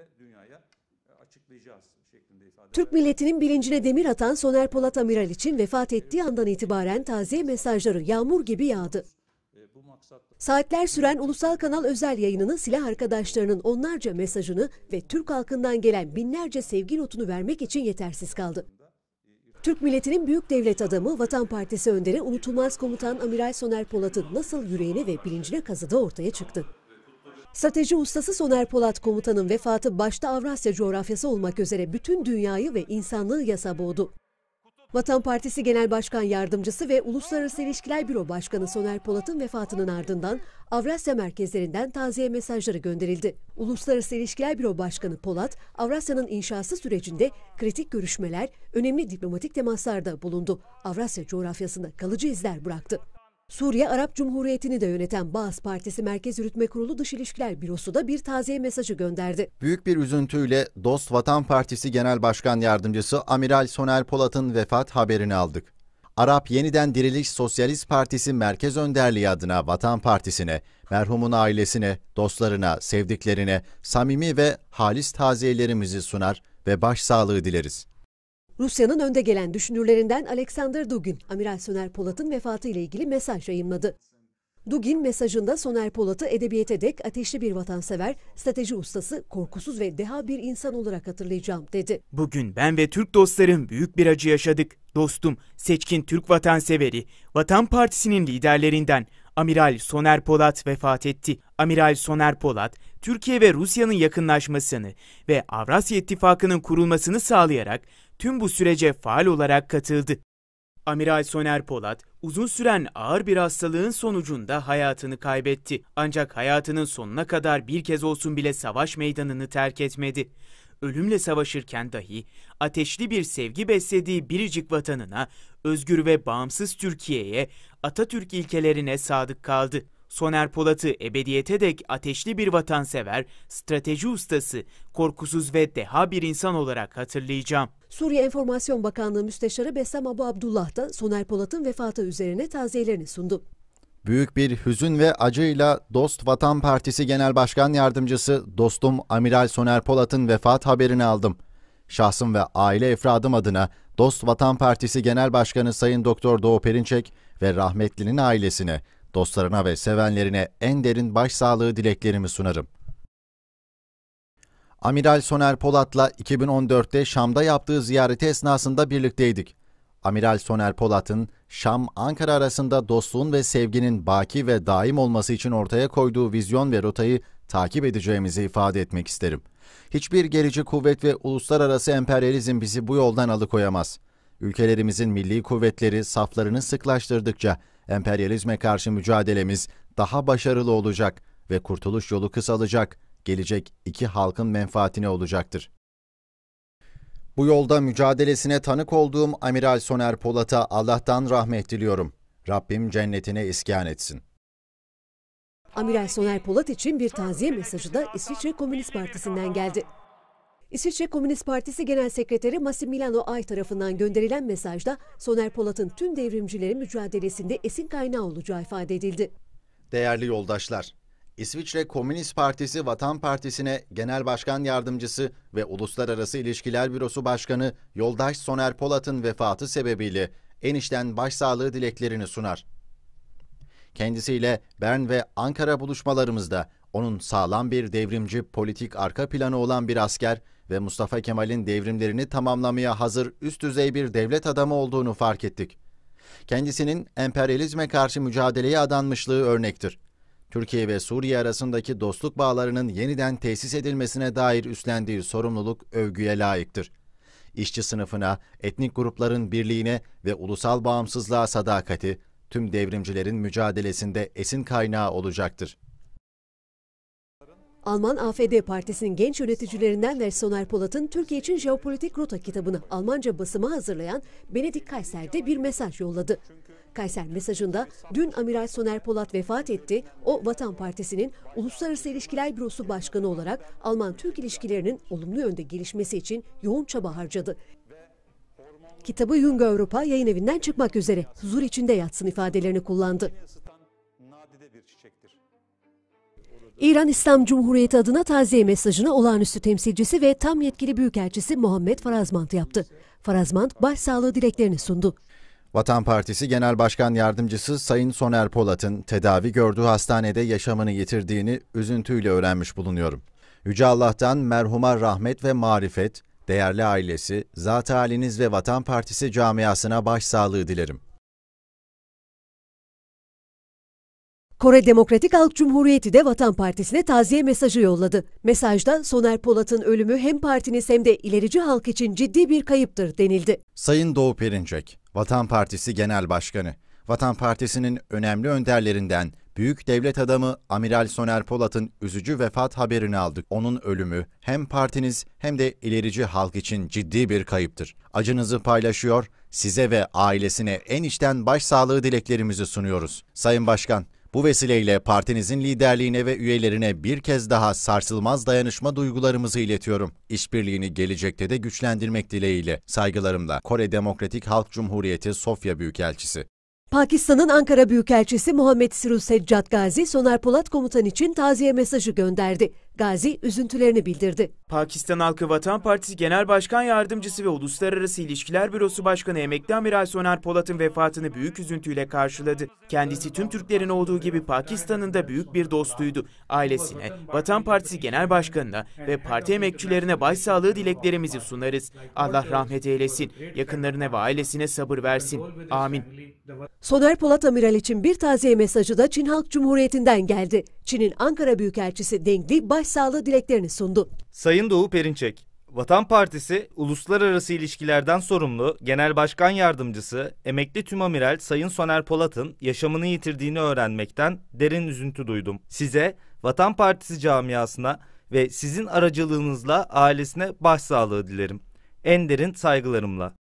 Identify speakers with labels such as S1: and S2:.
S1: şekilde dünyaya e, açıklayacağız şeklinde ifade Türk milletinin bilincine demir atan Soner Polat Amiral için vefat ettiği andan itibaren taziye mesajları yağmur gibi yağdı. E, Saatler süren Ulusal Kanal özel yayınının silah arkadaşlarının onlarca mesajını ve Türk halkından gelen binlerce sevgi notunu vermek için yetersiz kaldı. Türk milletinin büyük devlet adamı Vatan Partisi önderi unutulmaz komutan Amiral Soner Polat'ın nasıl yüreğine ve bilincine kazıdığı ortaya çıktı. Strateji ustası Soner Polat komutanın vefatı başta Avrasya coğrafyası olmak üzere bütün dünyayı ve insanlığı yasa boğdu. Vatan Partisi Genel Başkan Yardımcısı ve Uluslararası İlişkiler Büro Başkanı Soner Polat'ın vefatının ardından Avrasya merkezlerinden taziye mesajları gönderildi. Uluslararası İlişkiler Büro Başkanı Polat, Avrasya'nın inşası sürecinde kritik görüşmeler, önemli diplomatik temaslarda bulundu. Avrasya coğrafyasında kalıcı izler bıraktı. Suriye Arap Cumhuriyeti'ni de yöneten Baas Partisi Merkez Yürütme Kurulu Dış İlişkiler Bürosu da bir taziye mesajı gönderdi.
S2: Büyük bir üzüntüyle Dost Vatan Partisi Genel Başkan Yardımcısı Amiral Soner Polat'ın vefat haberini aldık. Arap Yeniden Diriliş Sosyalist Partisi Merkez Önderliği adına Vatan Partisi'ne, merhumun ailesine, dostlarına, sevdiklerine samimi ve halis taziyelerimizi sunar ve başsağlığı dileriz.
S1: Rusya'nın önde gelen düşünürlerinden Alexander Dugin, Amiral Soner Polat'ın vefatı ile ilgili mesaj yayınladı. Dugin mesajında Soner Polat'ı edebiyete dek ateşli bir vatansever, strateji ustası, korkusuz ve deha bir insan olarak hatırlayacağım dedi.
S3: Bugün ben ve Türk dostlarım büyük bir acı yaşadık. Dostum, seçkin Türk vatanseveri, Vatan Partisi'nin liderlerinden Amiral Soner Polat vefat etti. Amiral Soner Polat, Türkiye ve Rusya'nın yakınlaşmasını ve Avrasya İttifakı'nın kurulmasını sağlayarak tüm bu sürece faal olarak katıldı. Amiral Soner Polat, uzun süren ağır bir hastalığın sonucunda hayatını kaybetti. Ancak hayatının sonuna kadar bir kez olsun bile savaş meydanını terk etmedi. Ölümle savaşırken dahi ateşli bir sevgi beslediği biricik vatanına, özgür ve bağımsız Türkiye'ye, Atatürk ilkelerine sadık kaldı. Soner Polat'ı ebediyete dek ateşli bir vatansever, strateji ustası, korkusuz ve deha bir insan olarak hatırlayacağım.
S1: Suriye Enformasyon Bakanlığı Müsteşarı Bessem Abu Abdullah da Soner Polat'ın vefatı üzerine taziyelerini sundu.
S2: Büyük bir hüzün ve acıyla Dost Vatan Partisi Genel Başkan Yardımcısı dostum Amiral Soner Polat'ın vefat haberini aldım. Şahsım ve aile efradım adına Dost Vatan Partisi Genel Başkanı Sayın Doktor Doğu Perinçek ve rahmetlinin ailesine, dostlarına ve sevenlerine en derin başsağlığı dileklerimi sunarım.'' Amiral Soner Polat'la 2014'te Şam'da yaptığı ziyareti esnasında birlikteydik. Amiral Soner Polat'ın Şam-Ankara arasında dostluğun ve sevginin baki ve daim olması için ortaya koyduğu vizyon ve rotayı takip edeceğimizi ifade etmek isterim. Hiçbir gerici kuvvet ve uluslararası emperyalizm bizi bu yoldan alıkoyamaz. Ülkelerimizin milli kuvvetleri saflarını sıklaştırdıkça emperyalizme karşı mücadelemiz daha başarılı olacak ve kurtuluş yolu kısalacak.'' gelecek iki halkın menfaatine olacaktır. Bu yolda mücadelesine tanık olduğum Amiral Soner Polat'a Allah'tan rahmet diliyorum. Rabbim cennetine iskan etsin.
S1: Amiral Soner Polat için bir taziye mesajı da İsviçre Komünist Partisi'nden geldi. İsviçre Komünist Partisi Genel Sekreteri Massimiliano Ay tarafından gönderilen mesajda Soner Polat'ın tüm devrimcilerin mücadelesinde esin kaynağı olacağı ifade edildi.
S2: Değerli yoldaşlar, İsviçre Komünist Partisi Vatan Partisi'ne Genel Başkan Yardımcısı ve Uluslararası İlişkiler Bürosu Başkanı Yoldaş Soner Polat'ın vefatı sebebiyle enişten başsağlığı dileklerini sunar. Kendisiyle Bern ve Ankara buluşmalarımızda onun sağlam bir devrimci politik arka planı olan bir asker ve Mustafa Kemal'in devrimlerini tamamlamaya hazır üst düzey bir devlet adamı olduğunu fark ettik. Kendisinin emperyalizme karşı mücadeleye adanmışlığı örnektir. Türkiye ve Suriye arasındaki dostluk bağlarının yeniden tesis edilmesine dair üstlendiği sorumluluk övgüye layıktır. İşçi sınıfına, etnik grupların birliğine ve ulusal bağımsızlığa sadakati tüm devrimcilerin mücadelesinde esin kaynağı olacaktır.
S1: Alman AFD Partisi'nin genç yöneticilerinden Versoner Polat'ın Türkiye için jeopolitik rota kitabını Almanca basıma hazırlayan Benedikt Kayser de bir mesaj yolladı. Kayser mesajında dün Amiral Soner Polat vefat etti, o Vatan Partisi'nin Uluslararası İlişkiler Bürosu Başkanı olarak Alman-Türk ilişkilerinin olumlu yönde gelişmesi için yoğun çaba harcadı. Kitabı Jung Avrupa yayın evinden çıkmak üzere huzur içinde yatsın ifadelerini kullandı. İran İslam Cumhuriyeti adına taziye mesajını olağanüstü temsilcisi ve tam yetkili büyükelçisi Muhammed Farazmant yaptı. Farazmant başsağlığı dileklerini
S2: sundu. Vatan Partisi Genel Başkan Yardımcısı Sayın Soner Polat'ın tedavi gördüğü hastanede yaşamını yitirdiğini üzüntüyle öğrenmiş bulunuyorum. Yüce Allah'tan merhuma rahmet ve marifet, değerli ailesi, zat haliniz ve Vatan Partisi camiasına başsağlığı dilerim.
S1: Kore Demokratik Halk Cumhuriyeti de Vatan Partisi'ne taziye mesajı yolladı. Mesajda Soner Polat'ın ölümü hem partiniz hem de ilerici halk için ciddi bir kayıptır denildi.
S2: Sayın Doğu Perinçek, Vatan Partisi Genel Başkanı, Vatan Partisi'nin önemli önderlerinden büyük devlet adamı Amiral Soner Polat'ın üzücü vefat haberini aldık. Onun ölümü hem partiniz hem de ilerici halk için ciddi bir kayıptır. Acınızı paylaşıyor, size ve ailesine en içten başsağlığı dileklerimizi sunuyoruz. Sayın Başkan, bu vesileyle partinizin liderliğine ve üyelerine bir kez daha sarsılmaz dayanışma duygularımızı iletiyorum. İşbirliğini gelecekte de güçlendirmek dileğiyle. Saygılarımla Kore Demokratik Halk Cumhuriyeti Sofya Büyükelçisi.
S1: Pakistan'ın Ankara Büyükelçisi Muhammed Sirus Seccat Gazi, Soner Polat komutan için taziye mesajı gönderdi. Gazi üzüntülerini bildirdi.
S3: Pakistan Halkı Vatan Partisi Genel Başkan Yardımcısı ve Uluslararası İlişkiler Bürosu Başkanı Emekli Amiral Soner Polat'ın vefatını büyük üzüntüyle karşıladı. Kendisi tüm Türklerin olduğu gibi Pakistan'ın da büyük bir dostuydu. Ailesine, Vatan Partisi Genel Başkanı'na ve parti emekçilerine başsağlığı dileklerimizi sunarız. Allah rahmet eylesin, yakınlarına ve ailesine sabır versin. Amin.
S1: Soner Polat Amiral için bir taziye mesajı da Çin Halk Cumhuriyeti'nden geldi. Çin'in Ankara Büyükelçisi Deng Li başsağlığı dileklerini sundu.
S3: Sayın Doğu Perinçek, Vatan Partisi uluslararası ilişkilerden sorumlu Genel Başkan Yardımcısı emekli tümamiral Sayın Soner Polat'ın yaşamını yitirdiğini öğrenmekten derin üzüntü duydum. Size, Vatan Partisi camiasına ve sizin aracılığınızla ailesine başsağlığı dilerim. En derin saygılarımla.